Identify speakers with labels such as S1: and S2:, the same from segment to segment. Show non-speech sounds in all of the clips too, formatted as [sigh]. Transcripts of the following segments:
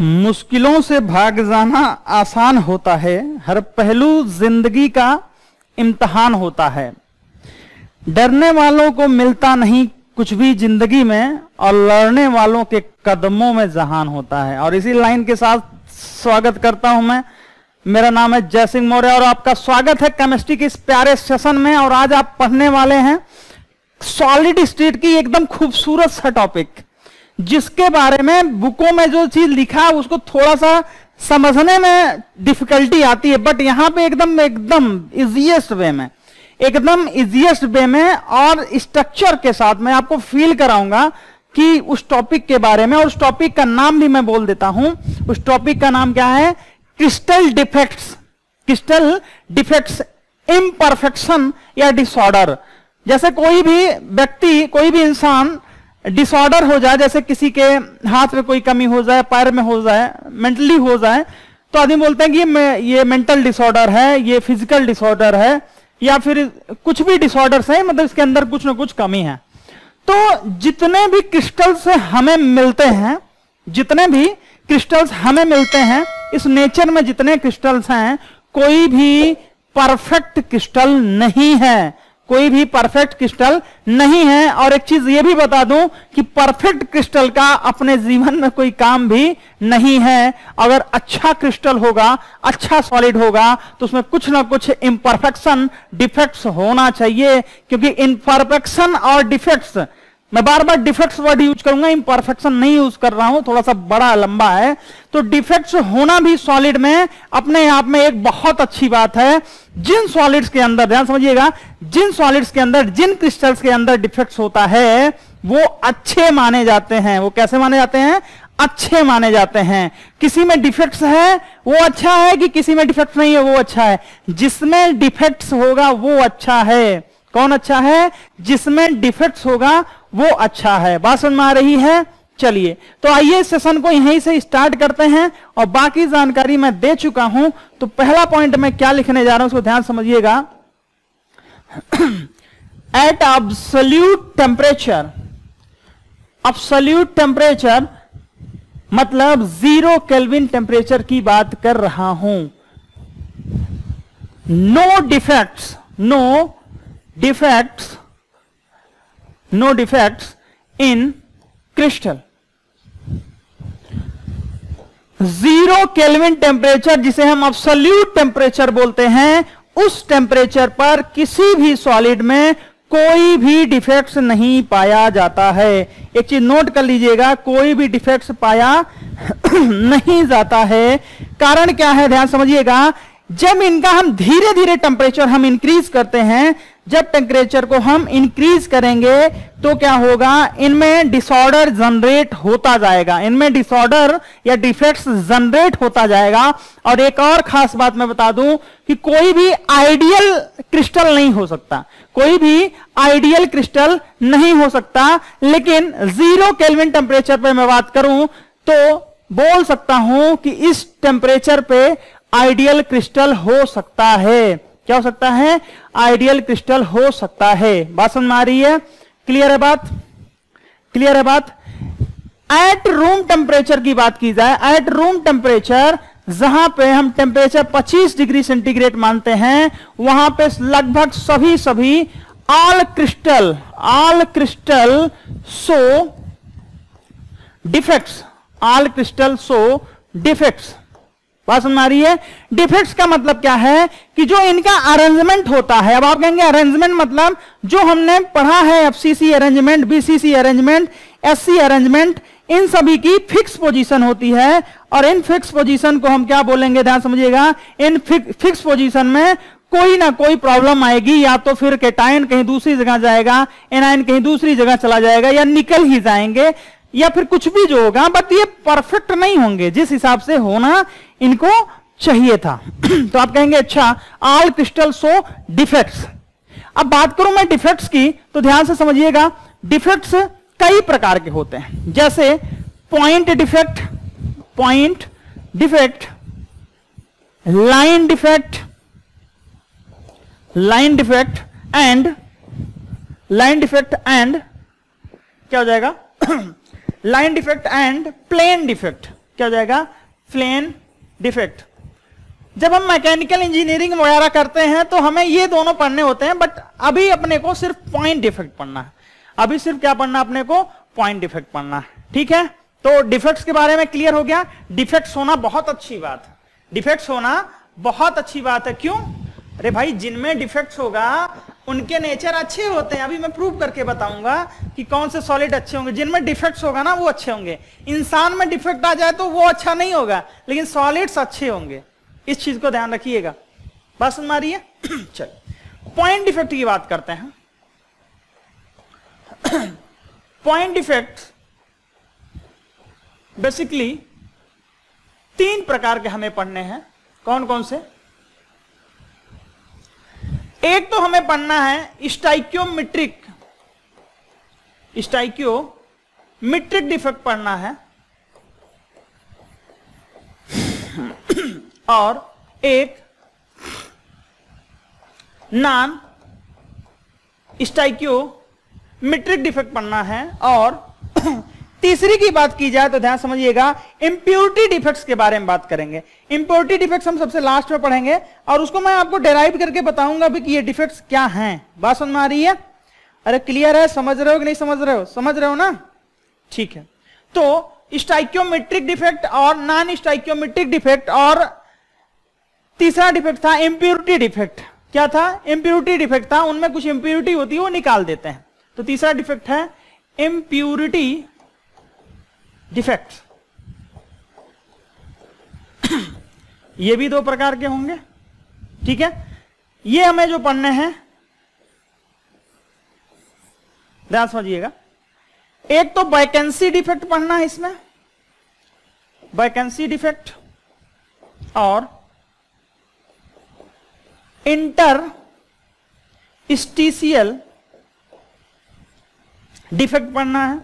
S1: मुश्किलों से भाग जाना आसान होता है हर पहलू जिंदगी का इम्तहान होता है डरने वालों को मिलता नहीं कुछ भी जिंदगी में और लड़ने वालों के कदमों में जहान होता है और इसी लाइन के साथ स्वागत करता हूं मैं मेरा नाम है जय सिंह मौर्य और आपका स्वागत है केमिस्ट्री के इस प्यारे सेशन में और आज आप पढ़ने वाले हैं सॉलिड स्टेट की एकदम खूबसूरत सा टॉपिक जिसके बारे में बुकों में जो चीज लिखा है उसको थोड़ा सा समझने में डिफिकल्टी आती है बट यहां पे एकदम एकदम इजिएस्ट वे में एकदम इजिएस्ट वे में और स्ट्रक्चर के साथ मैं आपको फील कराऊंगा कि उस टॉपिक के बारे में और उस टॉपिक का नाम भी मैं बोल देता हूं उस टॉपिक का नाम क्या है crystal defects crystal defects imperfection या डिसऑर्डर जैसे कोई भी व्यक्ति कोई भी इंसान डिसऑर्डर हो जाए जैसे किसी के हाथ में कोई कमी हो जाए पैर में हो जाए मेंटली हो जाए तो आदमी बोलते हैं कि ये ये मेंटल डिसऑर्डर है ये फिजिकल डिसऑर्डर है या फिर कुछ भी डिसऑर्डर्स है मतलब इसके अंदर कुछ ना कुछ कमी है तो जितने भी क्रिस्टल्स हमें मिलते हैं जितने भी क्रिस्टल्स हमें मिलते हैं इस नेचर में जितने क्रिस्टल्स हैं कोई भी परफेक्ट क्रिस्टल नहीं है कोई भी परफेक्ट क्रिस्टल नहीं है और एक चीज ये भी बता दूं कि परफेक्ट क्रिस्टल का अपने जीवन में कोई काम भी नहीं है अगर अच्छा क्रिस्टल होगा अच्छा सॉलिड होगा तो उसमें कुछ ना कुछ इम्परफेक्शन डिफेक्ट्स होना चाहिए क्योंकि इम्परफेक्शन और डिफेक्ट्स मैं बार बार डिफेक्ट्स वर्ड यूज करूंगा इम्परफेक्शन नहीं यूज कर रहा हूं थोड़ा सा बड़ा लंबा है तो डिफेक्ट्स होना भी सॉलिड में अपने आप में एक बहुत अच्छी बात है जिन सॉलिड्स के अंदर ध्यान समझिएगा जिन सॉलिड्स के अंदर जिन क्रिस्टल्स के अंदर डिफेक्ट्स होता है वो अच्छे माने जाते हैं वो कैसे माने जाते हैं अच्छे माने जाते हैं किसी में डिफेक्ट्स है वो अच्छा है कि किसी में डिफेक्ट नहीं है वो अच्छा है जिसमें डिफेक्ट्स होगा वो अच्छा है कौन अच्छा है जिसमें डिफेक्ट्स होगा वो अच्छा है बात समझ में आ रही है चलिए तो आइए सेशन को यहीं से स्टार्ट करते हैं और बाकी जानकारी मैं दे चुका हूं तो पहला पॉइंट मैं क्या लिखने जा रहा हूं उसको ध्यान समझिएगा at absolute temperature absolute temperature मतलब जीरो केल्विन टेम्परेचर की बात कर रहा हूं no defects no defects no defects in crystal zero kelvin temperature जिसे हम absolute टेम्परेचर बोलते हैं उस टेम्परेचर पर किसी भी सॉलिड में कोई भी डिफेक्ट्स नहीं पाया जाता है एक चीज नोट कर लीजिएगा कोई भी डिफेक्ट्स पाया [clears throat] नहीं जाता है कारण क्या है ध्यान समझिएगा जब इनका हम धीरे धीरे टेम्परेचर हम इंक्रीज करते हैं जब टेम्परेचर को हम इंक्रीज करेंगे तो क्या होगा इनमें डिसऑर्डर जनरेट होता जाएगा इनमें डिसऑर्डर या डिफेक्ट्स जनरेट होता जाएगा और एक और खास बात मैं बता दूं कि कोई भी आइडियल क्रिस्टल नहीं हो सकता कोई भी आइडियल क्रिस्टल नहीं हो सकता लेकिन जीरो केल्विन टेम्परेचर पर मैं बात करूं तो बोल सकता हूं कि इस टेम्परेचर पे आइडियल क्रिस्टल हो सकता है क्या हो सकता है आइडियल क्रिस्टल हो सकता है बात समझ में आ रही है क्लियर है बात क्लियर है बात एट रूम टेम्परेचर की बात की जाए एट रूम टेम्परेचर जहां पे हम टेम्परेचर 25 डिग्री सेंटीग्रेड मानते हैं वहां पे लगभग सभी सभी all crystal all crystal so defects all crystal so defects बात समझ आ रही है डिफेक्ट्स का मतलब क्या है कि जो इनका अरेंजमेंट होता है अब आप कहेंगे अरेंजमेंट मतलब जो हमने पढ़ा है FCC arrangement BCC arrangement SC arrangement इन सभी की फिक्स पोजीशन होती है और इन फिक्स पोजीशन को हम क्या बोलेंगे ध्यान समझिएगा इन फिक्स पोजिशन में कोई ना कोई प्रॉब्लम आएगी या तो फिर केटाइन कहीं दूसरी जगह जाएगा एनाइन कहीं दूसरी जगह चला जाएगा या निकल ही जाएंगे या फिर कुछ भी जो होगा बट ये परफेक्ट नहीं होंगे जिस हिसाब से होना इनको चाहिए था [clears throat] तो आप कहेंगे अच्छा ऑल क्रिस्टल सो डिफेक्ट्स अब बात करूं मैं डिफेक्ट्स की तो ध्यान से समझिएगा डिफेक्ट्स कई प्रकार के होते हैं जैसे point defect point defect line defect line defect and line defect and क्या हो जाएगा [clears throat] line defect and plane defect क्या हो जाएगा प्लेन डिफेक्ट जब हम मैकेनिकल इंजीनियरिंग वगैरह करते हैं तो हमें ये दोनों पढ़ने होते हैं बट अभी अपने को सिर्फ पॉइंट डिफेक्ट पढ़ना है अभी सिर्फ क्या पढ़ना अपने को पॉइंट डिफेक्ट पढ़ना है ठीक है तो डिफेक्ट्स के बारे में क्लियर हो गया डिफेक्ट्स होना बहुत अच्छी बात है डिफेक्ट्स होना बहुत अच्छी बात है क्यों अरे भाई जिनमें डिफेक्ट्स होगा उनके नेचर अच्छे होते हैं अभी मैं प्रूव करके बताऊंगा कि कौन से सॉलिड अच्छे होंगे जिनमें डिफेक्ट्स होगा ना वो अच्छे होंगे इंसान में डिफेक्ट आ जाए तो वो अच्छा नहीं होगा लेकिन सॉलिड्स अच्छे होंगे इस चीज को ध्यान रखिएगा बस मारिए [clears throat] चल है पॉइंट डिफेक्ट की बात करते हैं पॉइंट डिफेक्ट बेसिकली तीन प्रकार के हमें पढ़ने हैं कौन कौन से एक तो हमें पढ़ना है स्टाइक्योमिट्रिक स्टाइक्यो मिट्रिक डिफेक्ट पढ़ना है और एक नान स्टाइक्यो मिट्रिक डिफेक्ट पढ़ना है और तीसरी की बात की जाए तो ध्यान समझिएगा इंप्योरिटी डिफेक्ट्स के बारे में बात करेंगे इंप्योरिटी डिफेक्ट्स हम सबसे लास्ट में पढ़ेंगे और उसको मैं आपको डेराइव करके बताऊंगा भी कि ये डिफेक्ट्स क्या हैं बात समझ में आ रही है अरे क्लियर है समझ रहे हो कि नहीं समझ रहे हो समझ रहे हो ना ठीक है तो स्टाइक्योमेट्रिक डिफेक्ट और नॉन स्टाइक्योमेट्रिक डिफेक्ट और तीसरा डिफेक्ट था इंप्योरिटी डिफेक्ट क्या था इंप्योरिटी डिफेक्ट था उनमें कुछ इंप्योरिटी होती है वो निकाल देते हैं तो तीसरा डिफेक्ट है इंप्योरिटी डिफेक्ट [coughs] ये भी दो प्रकार के होंगे ठीक है ये हमें जो पढ़ने हैं ध्यान समझिएगा एक तो वैकेंसी डिफेक्ट पढ़ना है इसमें वैकेंसी डिफेक्ट और इंटर स्टीसीएल डिफेक्ट पढ़ना है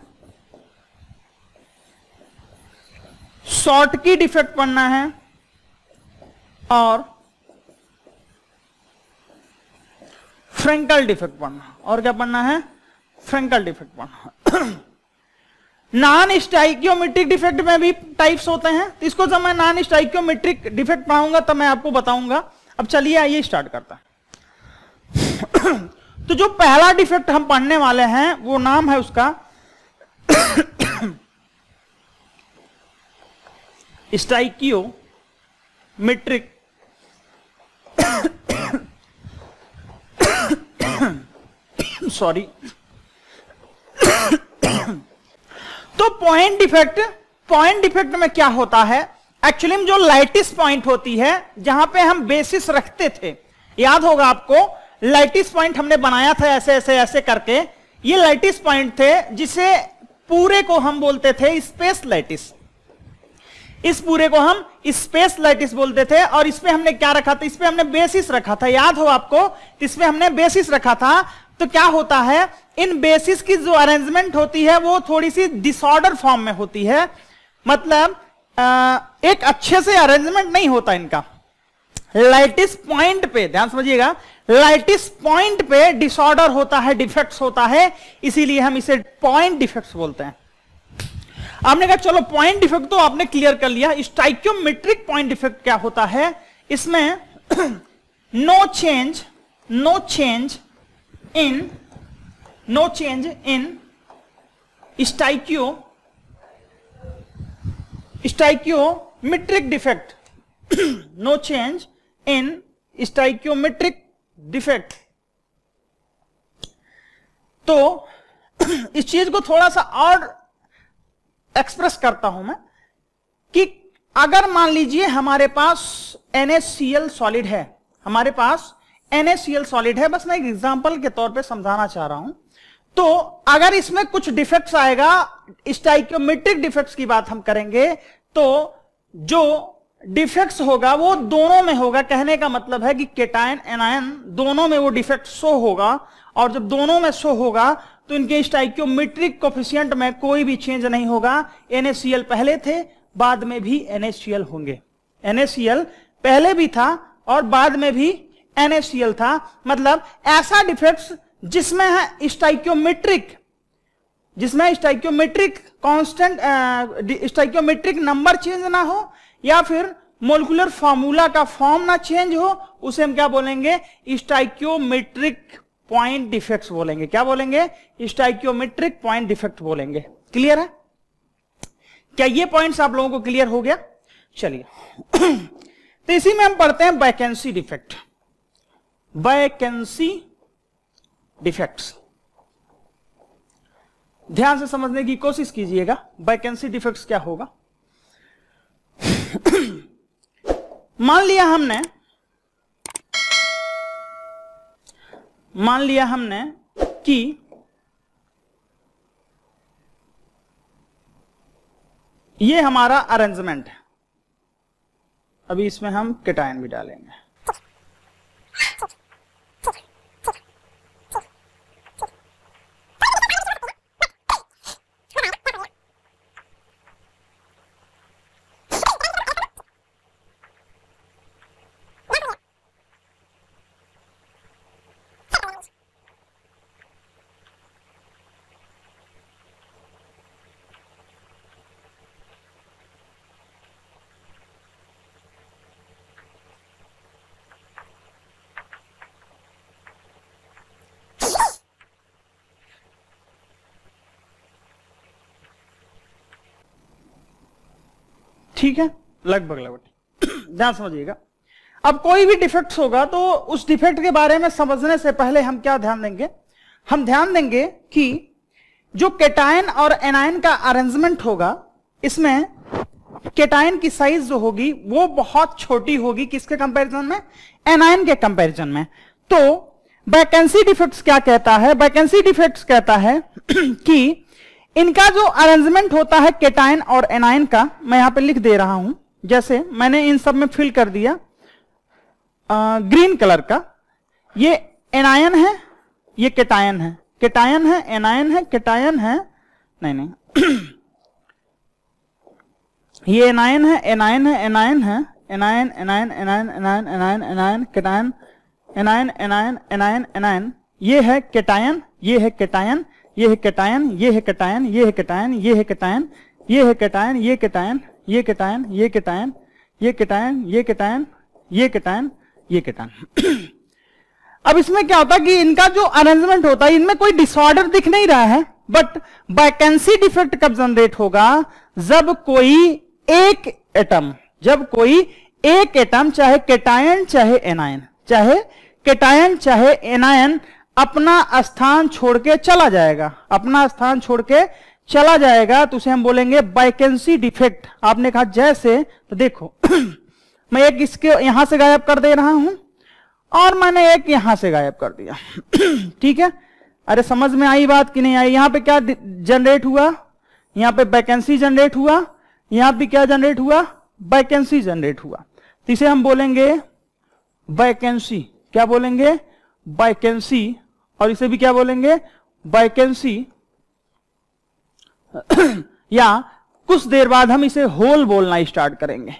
S1: शॉर्ट की डिफेक्ट पढ़ना है और फ्रेंकल डिफेक्ट पढ़ना और क्या पढ़ना है फ्रेंकल डिफेक्ट पढ़ना नॉन स्टाइक्योमेट्रिक डिफेक्ट में भी टाइप्स होते हैं तो इसको जब मैं नॉन स्टाइक्योमेट्रिक डिफेक्ट पढ़ाऊंगा तब मैं आपको बताऊंगा अब चलिए आइए स्टार्ट करता [clears throat] तो जो पहला डिफेक्ट हम पढ़ने वाले हैं वो नाम है उसका [clears throat] स्टाइकियो मेट्रिक सॉरी तो पॉइंट डिफेक्ट पॉइंट डिफेक्ट में क्या होता है एक्चुअली में जो लाइटिस पॉइंट होती है जहां पे हम बेसिस रखते थे याद होगा आपको लाइटिस पॉइंट हमने बनाया था ऐसे ऐसे ऐसे करके ये लाइटिस पॉइंट थे जिसे पूरे को हम बोलते थे स्पेस लाइटिस इस पूरे को हम स्पेस लाइटिस बोलते थे और इसमें हमने क्या रखा था इसमें हमने बेसिस रखा था याद हो आपको इसमें हमने बेसिस रखा था तो क्या होता है इन बेसिस की जो अरेंजमेंट होती है वो थोड़ी सी डिसऑर्डर फॉर्म में होती है मतलब आ, एक अच्छे से अरेंजमेंट नहीं होता इनका लाइटिस पॉइंट पे ध्यान समझिएगा लाइटिस पॉइंट पे डिसऑर्डर होता है डिफेक्ट्स होता है इसीलिए हम इसे पॉइंट डिफेक्ट्स बोलते हैं आपने कहा चलो पॉइंट डिफेक्ट तो आपने क्लियर कर लिया स्टाइक्योमेट्रिक पॉइंट डिफेक्ट क्या होता है इसमें no change no change in no change in स्टाइक्यो stoichiometric defect no change in stoichiometric defect तो [clears throat] इस चीज को थोड़ा सा और एक्सप्रेस करता हूं मैं कि अगर मान लीजिए हमारे पास NaCl सॉलिड है हमारे पास NaCl सॉलिड है बस मैं एक एग्जांपल के तौर पे समझाना चाह रहा हूं तो अगर इसमें कुछ डिफेक्ट्स आएगा स्टाइक्योमेट्रिक डिफेक्ट्स की बात हम करेंगे तो जो डिफेक्ट्स होगा वो दोनों में होगा कहने का मतलब है कि केटायन एनायन दोनों में वो डिफेक्ट शो होगा और जब दोनों में शो होगा तो इनके स्टाइक्योमेट्रिक कोफिशियंट में कोई भी चेंज नहीं होगा एनएससीएल पहले थे बाद में भी एनएससीएल होंगे एनएससीएल पहले भी था और बाद में भी एनएससीएल था मतलब ऐसा डिफेक्ट जिसमें है स्टाइक्योमेट्रिक जिसमें stoichiometric constant stoichiometric number change ना हो या फिर मोलिकुलर फॉर्मूला का फॉर्म ना चेंज हो उसे हम क्या बोलेंगे स्टाइक्योमेट्रिक पॉइंट डिफेक्ट बोलेंगे क्या बोलेंगे स्टाइक्योमेट्रिक पॉइंट डिफेक्ट बोलेंगे क्लियर है क्या ये पॉइंट्स आप लोगों को क्लियर हो गया चलिए तो इसी में हम पढ़ते हैं वैकेंसी डिफेक्ट वैकेंसी डिफेक्ट्स ध्यान से समझने की कोशिश कीजिएगा वैकेंसी डिफेक्ट्स क्या होगा मान लिया हमने मान लिया हमने कि ये हमारा अरेंजमेंट है अभी इसमें हम किटायन भी डालेंगे ठीक है लगभग लगभग ध्यान समझिएगा अब कोई भी डिफेक्ट होगा तो उस डिफेक्ट के बारे में समझने से पहले हम क्या ध्यान देंगे हम ध्यान देंगे कि जो केटायन और एनायन का अरेंजमेंट होगा इसमें केटायन की साइज जो होगी वो बहुत छोटी होगी किसके कंपैरिजन में एनायन के कंपैरिजन में तो वैकेंसी डिफेक्ट्स क्या कहता है वैकेंसी डिफेक्ट्स कहता है [clears throat] कि इनका जो अरेंजमेंट होता है केटाइन और एनाइन का मैं यहां पे लिख दे रहा हूं जैसे मैंने इन सब में फिल कर दिया आ, ग्रीन कलर का ये एनायन है ये केटायन है केटायन है एनायन है केटायन है नहीं नहीं [clears throat] ये एनायन है एनायन है एनायन है anion anion anion anion anion anion cation anion anion anion anion ये है केटायन ये है केटायन ये है कैटायन ये है कैटायन ये है कैटायन ये है कैटायन ये है कैटायन ये कैटायन ये कैटायन ये कैटायन ये कैटायन ये कैटायन ये कैटायन ये कैटायन अब इसमें क्या होता है कि इनका जो अरेंजमेंट होता है इनमें कोई डिसऑर्डर दिख नहीं रहा है बट वैकेंसी डिफेक्ट कब जनरेट होगा जब कोई एक एटम जब कोई एक एटम चाहे केटायन चाहे एनायन चाहे केटायन चाहे एनायन अपना स्थान छोड़ के चला जाएगा अपना स्थान छोड़ के चला जाएगा तो उसे हम बोलेंगे वैकेंसी डिफेक्ट आपने कहा जैसे तो देखो [clears throat] मैं एक इसके यहां से गायब कर दे रहा हूं और मैंने एक यहां से गायब कर दिया [clears throat] ठीक है अरे समझ में आई बात कि नहीं आई यहां पे क्या जनरेट हुआ यहां पे वैकेंसी जनरेट हुआ यहां पे क्या जनरेट हुआ वैकेंसी जनरेट हुआ तो इसे हम बोलेंगे वैकेंसी क्या बोलेंगे वैकेंसी और इसे भी क्या बोलेंगे वैकेंसी [clears throat] या कुछ देर बाद हम इसे होल बोलना स्टार्ट करेंगे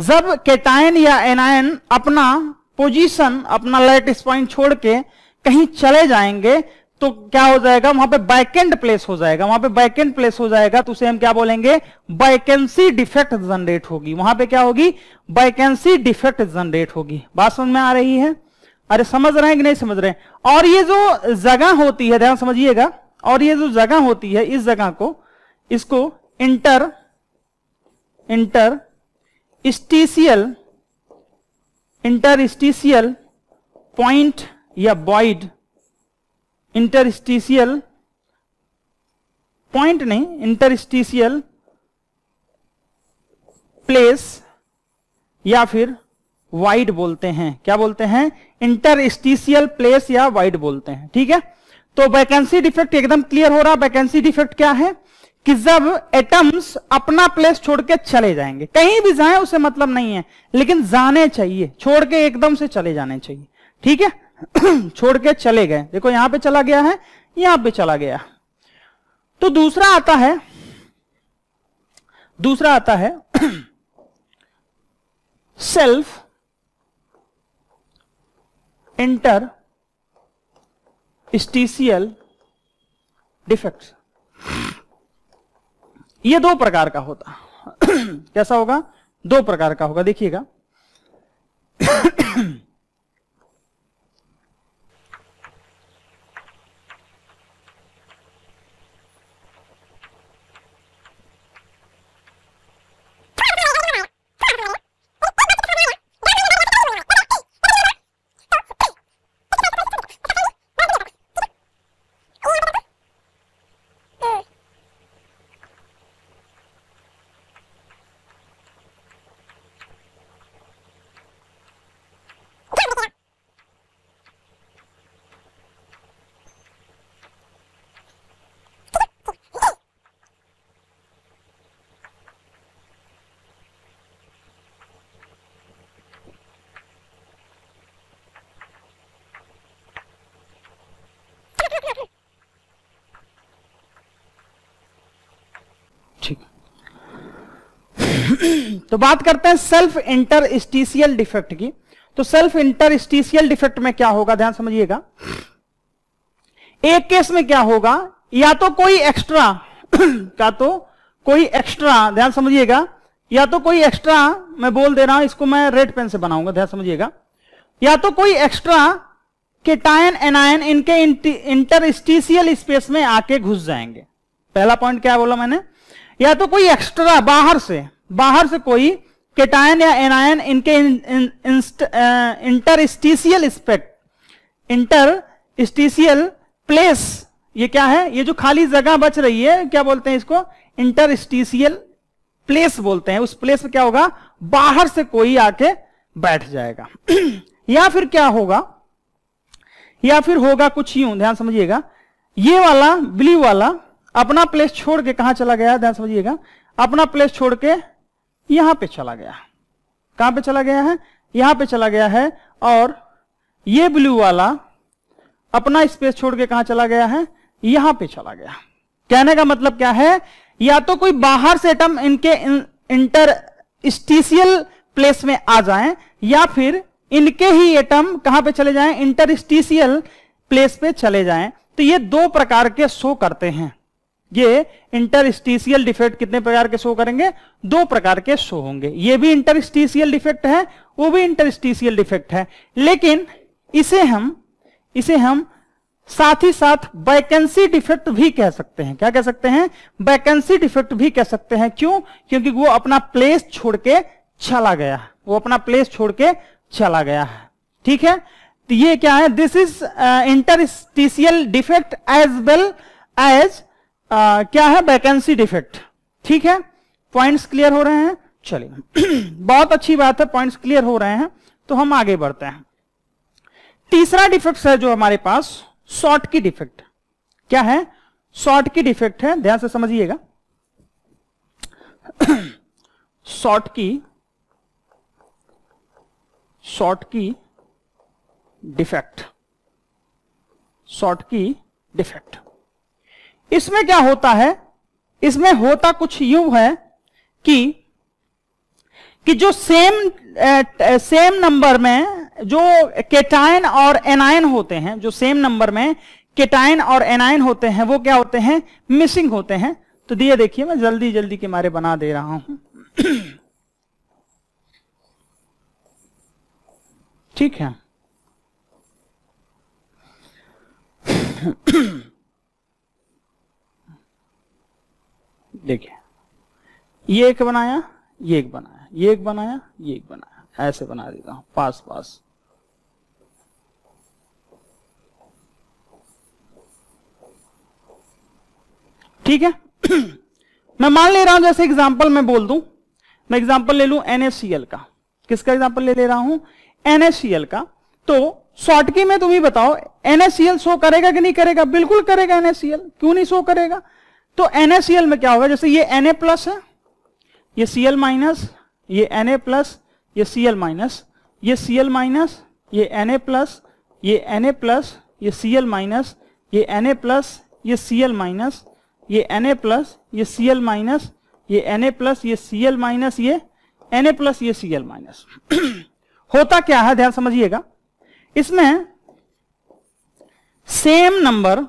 S1: जब केटायन या एनायन अपना पोजीशन अपना लाइट पॉइंट छोड़ के कहीं चले जाएंगे तो क्या हो जाएगा वहां पे बैकेंड प्लेस हो जाएगा वहां पे बैकेंड प्लेस हो जाएगा तो उसे हम क्या बोलेंगे वैकेंसी डिफेक्ट जनरेट होगी वहां पे क्या होगी वैकेंसी डिफेक्ट जनरेट होगी बात समझ में आ रही है अरे समझ रहे हैं कि नहीं समझ रहे हैं और ये जो जगह होती है ध्यान समझिएगा और ये जो जगह होती है इस जगह को इसको inter inter interstitial point या बॉइड इंटर स्टीसियल पॉइंट नहीं इंटर स्टीसियल प्लेस या फिर वाइड बोलते हैं क्या बोलते हैं इंटरस्टिशियल प्लेस या वाइड बोलते हैं ठीक है तो वैकेंसी डिफेक्ट एकदम क्लियर हो रहा वैकेंसी डिफेक्ट क्या है कि जब एटम्स अपना प्लेस छोड़ के चले जाएंगे कहीं भी जाए उसे मतलब नहीं है लेकिन जाने चाहिए छोड़ के एकदम से चले जाने चाहिए ठीक है [clears throat] छोड़ के चले गए देखो यहां पे चला गया है यहां पे चला गया तो दूसरा आता है दूसरा आता है सेल्फ [clears throat] इंटर स्टीसीएल डिफेक्ट ये दो प्रकार का होता [coughs] कैसा होगा दो प्रकार का होगा देखिएगा तो बात करते हैं सेल्फ इंटरस्टिशियल डिफेक्ट की तो सेल्फ इंटरस्टिशियल डिफेक्ट में क्या होगा ध्यान समझिएगा एक केस में क्या होगा या तो कोई एक्स्ट्रा का तो कोई एक्स्ट्रा ध्यान समझिएगा या तो कोई एक्स्ट्रा मैं बोल दे रहा हूं इसको मैं रेड पेन से बनाऊंगा ध्यान समझिएगा या तो कोई एक्स्ट्रा केटायन एनायन इनके इंटरस्टिशियल स्पेस में आके घुस जाएंगे पहला पॉइंट क्या बोला मैंने या तो कोई एक्स्ट्रा बाहर से बाहर से कोई केटायन या एनायन इनके इंटरस्टिशियल स्पेक्ट इंटरस्टिशियल प्लेस ये क्या है ये जो खाली जगह बच रही है क्या बोलते हैं इसको इंटरस्टिशियल प्लेस बोलते हैं उस प्लेस में क्या होगा बाहर से कोई आके बैठ जाएगा [clears throat] या फिर क्या होगा या फिर होगा कुछ यूं ध्यान समझिएगा ये वाला ब्लू वाला अपना प्लेस छोड़ के कहा चला गया ध्यान समझिएगा अपना प्लेस छोड़ के यहां पे चला गया कहां पे चला गया है यहां पे चला गया है और ये ब्लू वाला अपना स्पेस छोड़ के कहा चला गया है यहां पे चला गया कहने का मतलब क्या है या तो कोई बाहर से एटम इनके इंटर स्टीसियल प्लेस में आ जाए या फिर इनके ही एटम कहां पे चले जाएं स्टीसियल प्लेस पे चले जाएं तो ये दो प्रकार के शो करते हैं ये इंटरस्टीसियल डिफेक्ट कितने प्रकार के शो करेंगे दो प्रकार के शो होंगे ये भी इंटरस्टीसियल डिफेक्ट है वो भी इंटरस्टीसियल डिफेक्ट है लेकिन इसे हम इसे हम साथ ही साथ वैकेंसी डिफेक्ट भी कह सकते हैं क्या कह सकते हैं वैकेंसी डिफेक्ट भी कह सकते हैं क्यों क्योंकि वो अपना प्लेस छोड़ के चला गया वो अपना प्लेस छोड़ के चला गया है ठीक है तो ये क्या है this is interstitial defect as well as uh, क्या है वैकेंसी डिफेक्ट ठीक है पॉइंट्स क्लियर हो रहे हैं चलिए [clears throat] बहुत अच्छी बात है पॉइंट्स क्लियर हो रहे हैं तो हम आगे बढ़ते हैं तीसरा डिफेक्ट है जो हमारे पास शॉर्ट की डिफेक्ट क्या है शॉर्ट की डिफेक्ट है ध्यान से समझिएगा शॉर्ट [clears throat] की शॉर्ट की डिफेक्ट शॉर्ट की डिफेक्ट इसमें क्या होता है इसमें होता कुछ यू है कि कि जो सेम सेम नंबर में जो केटाइन और एनायन होते हैं जो सेम नंबर में केटाइन और एनायन होते हैं वो क्या होते हैं मिसिंग होते हैं तो दिए देखिए मैं जल्दी जल्दी के मारे बना दे रहा हूं ठीक है देखिए ये एक बनाया ये एक बनाया ये एक बनाया ये एक बनाया ऐसे बना देता हूं पास पास ठीक है [clears throat] मैं मान ले रहा हूं जैसे एग्जाम्पल मैं बोल दूं मैं एग्जाम्पल ले लू एनएससीएल का किसका एग्जाम्पल ले ले रहा हूं एनएससीएल का तो शॉर्टकी में तुम्हें बताओ एनएससीएल शो करेगा कि नहीं करेगा बिल्कुल करेगा एनएससीएल क्यों नहीं शो करेगा तो NaCl में क्या होगा जैसे ये Na प्लस है ये Cl माइनस ये Na प्लस ये Cl माइनस ये Cl माइनस ये Na प्लस ये Na प्लस ये Cl माइनस ये Na प्लस ये Cl माइनस ये Na प्लस ये Cl माइनस ये Na प्लस ये Cl माइनस ये Na प्लस ये Cl [clears throat] माइनस होता क्या है ध्यान समझिएगा इसमें सेम नंबर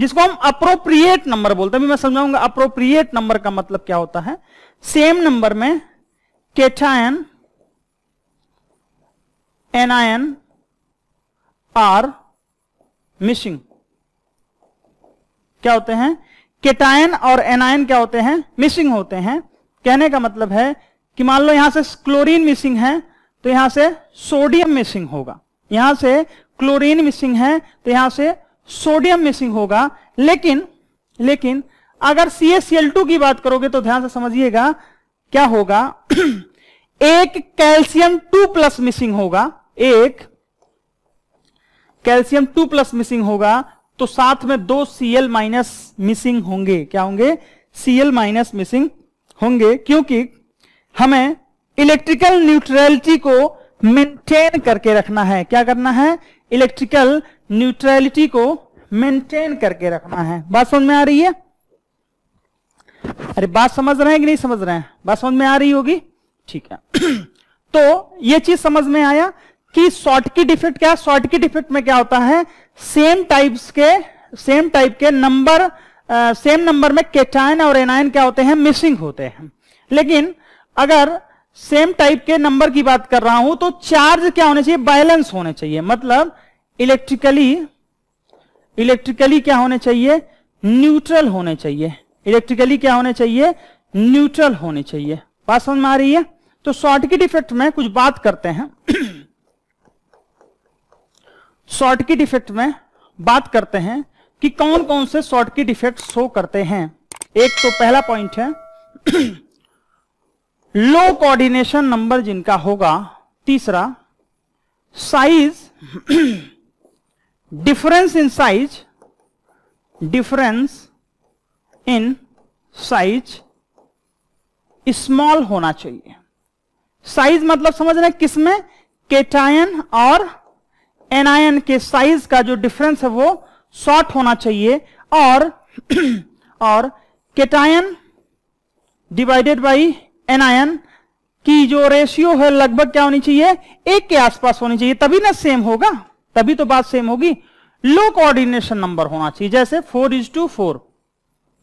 S1: जिसको हम अप्रोप्रिएट नंबर बोलते हैं मैं समझाऊंगा अप्रोप्रिएट नंबर का मतलब क्या होता है सेम नंबर में केटायन एनायन आर मिसिंग क्या होते हैं केटायन और एनायन क्या होते हैं मिसिंग होते हैं कहने का मतलब है कि मान लो यहां से क्लोरीन मिसिंग है तो यहां से सोडियम मिसिंग होगा यहां से क्लोरीन मिसिंग है तो यहां से सोडियम मिसिंग होगा लेकिन लेकिन अगर CaCl2 की बात करोगे तो ध्यान से समझिएगा क्या होगा [clears throat] एक कैल्शियम टू प्लस मिसिंग होगा एक कैल्शियम टू प्लस मिसिंग होगा तो साथ में दो Cl माइनस मिसिंग होंगे क्या होंगे Cl माइनस मिसिंग होंगे क्योंकि हमें इलेक्ट्रिकल न्यूट्रलिटी को मेंटेन करके रखना है क्या करना है इलेक्ट्रिकल न्यूट्रलिटी को मेंटेन करके रखना है बात समझ में आ रही है अरे बात समझ रहे हैं कि नहीं समझ रहे हैं बात समझ में आ रही होगी ठीक है [clears throat] तो ये चीज समझ में आया कि शॉर्ट की डिफेक्ट क्या शॉर्ट की डिफेक्ट में क्या होता है सेम टाइप्स के सेम टाइप के नंबर सेम नंबर में केटाइन और एनाइन क्या होते हैं मिसिंग होते हैं लेकिन अगर सेम टाइप के नंबर की बात कर रहा हूं तो चार्ज क्या होने चाहिए बैलेंस होने चाहिए मतलब इलेक्ट्रिकली इलेक्ट्रिकली क्या होने चाहिए न्यूट्रल होने चाहिए इलेक्ट्रिकली क्या होने चाहिए न्यूट्रल होने चाहिए बात समझ में आ रही है तो शॉर्टकिट इफेक्ट में कुछ बात करते हैं [clears throat] शॉर्टकिट इफेक्ट में बात करते हैं कि कौन कौन से शॉर्टकिट इफेक्ट शो करते हैं एक तो पहला पॉइंट है [clears throat] लो कोऑर्डिनेशन नंबर जिनका होगा तीसरा size [clears throat] difference in size difference in size small होना चाहिए साइज मतलब समझ रहे किसमें केटायन और एनायन के साइज का जो डिफरेंस है वो शॉर्ट होना चाहिए और और केटायन डिवाइडेड बाई एनायन की जो रेशियो है लगभग क्या होनी चाहिए एक के आसपास होनी चाहिए तभी ना सेम होगा तभी तो बात सेम होगी लो कोऑर्डिनेशन नंबर होना चाहिए जैसे फोर इज टू फोर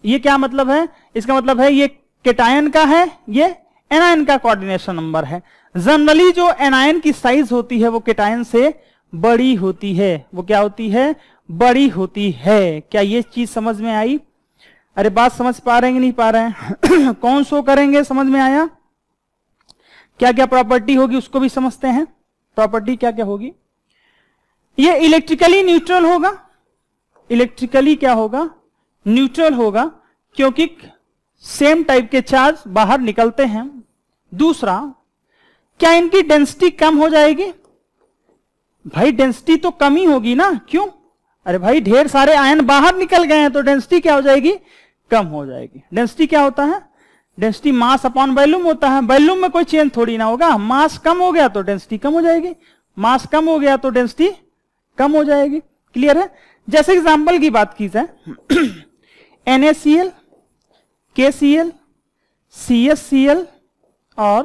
S1: यह क्या मतलब है इसका मतलब है ये केटायन का है ये एनायन का कोऑर्डिनेशन नंबर है जनरली जो एनायन की साइज होती है वो केटायन से बड़ी होती है वो क्या होती है बड़ी होती है क्या ये चीज समझ में आई अरे बात समझ पा रहे हैं कि नहीं पा रहे हैं [coughs] कौन सो करेंगे समझ में आया क्या क्या प्रॉपर्टी होगी उसको भी समझते हैं प्रॉपर्टी क्या क्या होगी ये इलेक्ट्रिकली न्यूट्रल होगा इलेक्ट्रिकली क्या होगा न्यूट्रल होगा क्योंकि सेम टाइप के चार्ज बाहर निकलते हैं दूसरा क्या इनकी डेंसिटी कम हो जाएगी भाई डेंसिटी तो कम ही होगी ना क्यों अरे भाई ढेर सारे आयन बाहर निकल गए हैं तो डेंसिटी क्या हो जाएगी कम हो जाएगी डेंसिटी क्या होता है डेंसिटी मास अपॉन वैल्यूम होता है वैल्यूम में कोई चेंज थोड़ी ना होगा मास कम हो गया तो डेंसिटी कम हो जाएगी मास कम हो गया तो डेंसिटी कम हो जाएगी क्लियर है जैसे एग्जाम्पल की बात की जाए N K C L C S C L और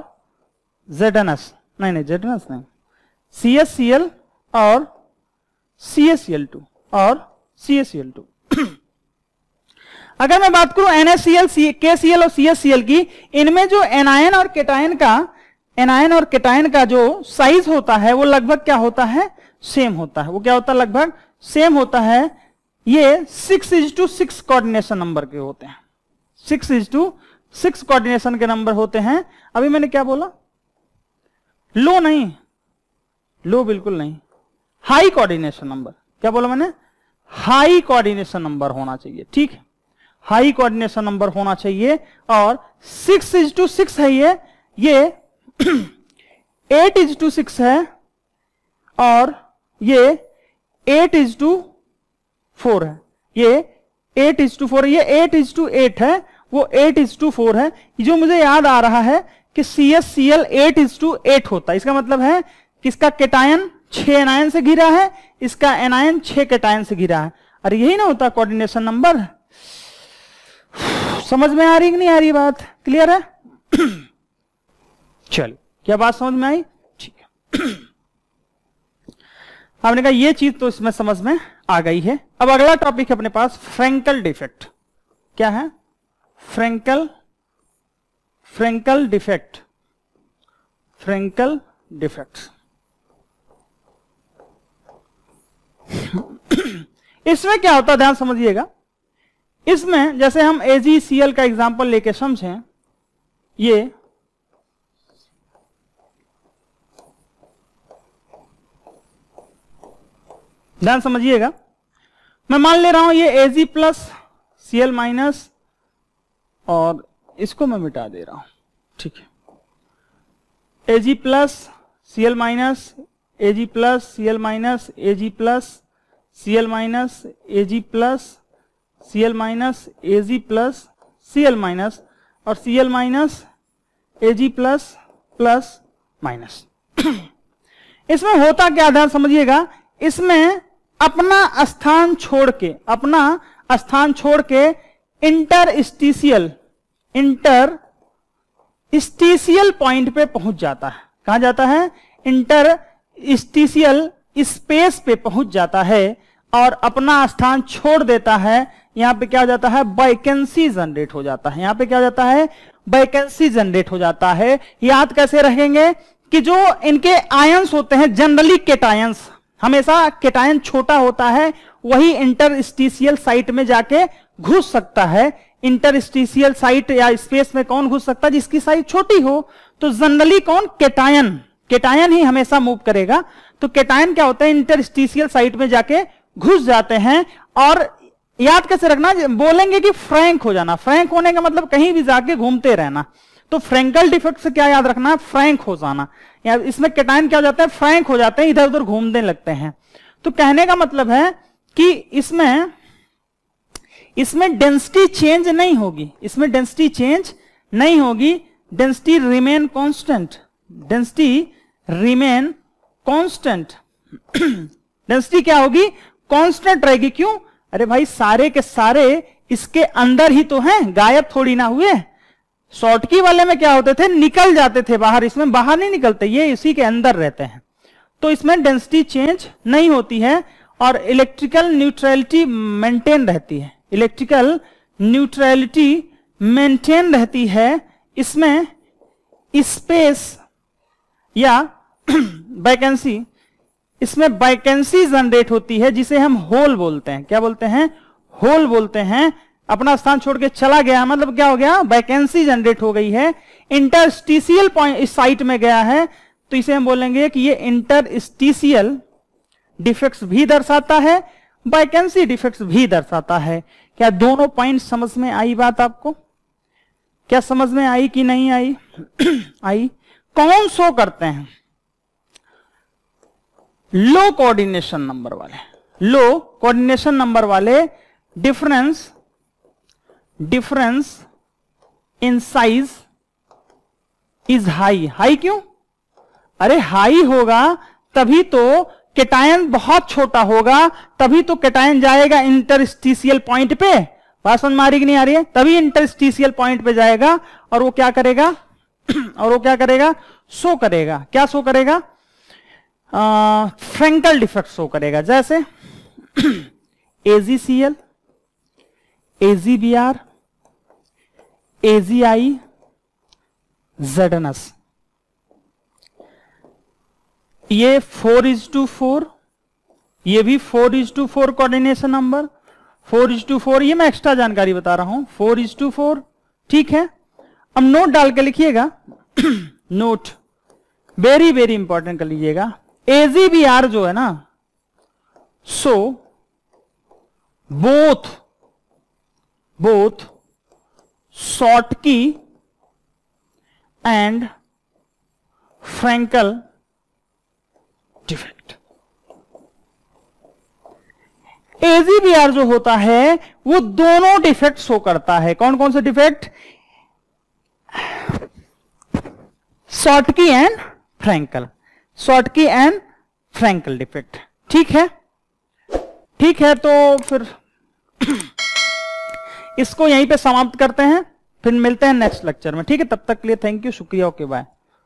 S1: जेड एन एस नहीं नहीं जेड एन एस नहीं सी एस सी एल और C S C L two और C S C L two अगर मैं बात करूं एनएससीएल एल और सीएससीएल की इनमें जो एनायन और केटायन का एनायन और केटायन का जो साइज होता है वो लगभग क्या होता है सेम होता है वो क्या होता है लगभग सेम होता है ये six is to six coordination number के होते हैं six is to six coordination के नंबर होते हैं अभी मैंने क्या बोला लो नहीं लो बिल्कुल नहीं हाई कोऑर्डिनेशन नंबर क्या बोला मैंने हाई कोऑर्डिनेशन नंबर होना चाहिए ठीक है हाई कोऑर्डिनेशन नंबर होना चाहिए और सिक्स इज टू सिक्स है ये ये एट इज टू सिक्स है और ये एट इज टू फोर है ये एट इज टू फोर ये एट इज टू एट है वो एट इज टू फोर है जो मुझे याद आ रहा है कि C S C L eight is to eight होता है इसका मतलब है कि इसका केटायन छह एनायन से घिरा है इसका एनायन छह केटायन से घिरा है अरे यही ना होता कोऑर्डिनेशन नंबर समझ में आ रही कि नहीं आ रही बात क्लियर है [clears throat] चलो क्या बात समझ में आई ठीक है [clears throat] हमने कहा ये चीज तो इसमें समझ में आ गई है अब अगला टॉपिक है अपने पास फ्रेंकल डिफेक्ट क्या है Frenkel Frenkel defect Frenkel defect इसमें क्या होता है ध्यान समझिएगा इसमें जैसे हम एजीसीएल का एग्जांपल लेके समझें ये ध्यान समझिएगा मैं मान ले रहा हूं ये A G plus C L minus और इसको मैं मिटा दे रहा हूं ठीक है A G plus C L minus A G plus C L minus A G plus C L minus A G plus C L minus A G plus C L minus और C L minus A G plus plus minus इसमें होता क्या आधार समझिएगा इसमें अपना स्थान छोड़ के अपना स्थान छोड़ के इंटरस्टिशियल इंटर स्टीसियल पॉइंट पे पहुंच जाता है कहा जाता है इंटर स्टीसियल स्पेस पे पहुंच जाता है और अपना स्थान छोड़ देता है यहां पे क्या हो जाता है वैकेंसी जनरेट हो जाता है यहां पे क्या हो जाता है वैकेंसी जनरेट हो जाता है याद कैसे रखेंगे कि जो इनके आयंस होते हैं जनरली केटायंस हमेशा केटायन छोटा होता है वही इंटरस्टिशियल साइट में जाके घुस सकता है इंटरस्टिशियल साइट या स्पेस में कौन घुस सकता है जिसकी साइज छोटी हो तो जनरली कौन केटायन केटायन ही हमेशा मूव करेगा तो केटायन क्या होता है इंटरस्टिशियल साइट में जाके घुस जाते हैं और याद कैसे रखना बोलेंगे कि फ्रैंक हो जाना फ्रैंक होने का मतलब कहीं भी जाके घूमते रहना तो फ्रेंकल डिफेक्ट से क्या याद रखना फ्रैंक हो जाना या इसमें कैटाइन क्या हो जाते हैं फ्रैंक हो जाते हैं इधर उधर घूमने लगते हैं तो कहने का मतलब है कि इसमें इसमें डेंसिटी चेंज नहीं होगी इसमें डेंसिटी चेंज नहीं होगी density remain constant density remain constant density क्या होगी कांस्टेंट रहेगी क्यों अरे भाई सारे के सारे इसके अंदर ही तो हैं गायब थोड़ी ना हुए शॉर्टकी वाले में क्या होते थे निकल जाते थे बाहर इसमें बाहर नहीं निकलते ये इसी के अंदर रहते हैं तो इसमें डेंसिटी चेंज नहीं होती है और इलेक्ट्रिकल न्यूट्रलिटी मेंटेन रहती है इलेक्ट्रिकल न्यूट्रलिटी मेंटेन रहती है इसमें स्पेस या वैकेंसी [clears throat] इसमें वैकेंसी जनरेट होती है जिसे हम होल बोलते हैं क्या बोलते हैं होल बोलते हैं अपना स्थान छोड़ के चला गया मतलब क्या हो गया वैकेंसी जनरेट हो गई है इंटरस्टिशियल पॉइंट इस साइट में गया है तो इसे हम बोलेंगे कि ये इंटरस्टिशियल डिफेक्ट्स भी दर्शाता है वैकेंसी डिफेक्ट्स भी दर्शाता है क्या दोनों पॉइंट समझ में आई बात आपको क्या समझ में आई कि नहीं आई [clears throat] आई कौन शो करते हैं लो कोऑर्डिनेशन नंबर वाले लो कोऑर्डिनेशन नंबर वाले difference difference in size is high high क्यों अरे हाई होगा तभी तो केटायन बहुत छोटा होगा तभी तो केटायन जाएगा इंटरस्टिशियल पॉइंट पे बात समझ मारी नहीं आ रही है तभी इंटरस्टिशियल पॉइंट पे जाएगा और वो क्या करेगा [clears throat] और वो क्या करेगा शो करेगा क्या शो करेगा फ्रेंकल डिफेक्ट शो करेगा जैसे एजीसीएल [clears throat] एजीबीआर एजीआई जेडनस ये फोर इज टू फोर ये भी four is to four coordination number four is to four ये मैं एक्स्ट्रा जानकारी बता रहा हूं फोर इज टू फोर ठीक है अब नोट डाल के लिखिएगा नोट वेरी वेरी इंपॉर्टेंट कर लीजिएगा एजीबीआर जो है ना सो बोथ बोथ की एंड फ्रेंकल डिफेक्ट एजीबीआर जो होता है वो दोनों डिफेक्ट शो करता है कौन कौन से defect Schottky and short Schottky and Frenkel defect ठीक है ठीक है तो फिर इसको यहीं पे समाप्त करते हैं फिर मिलते हैं नेक्स्ट लेक्चर में ठीक है तब तक के लिए थैंक यू शुक्रिया ओके बाय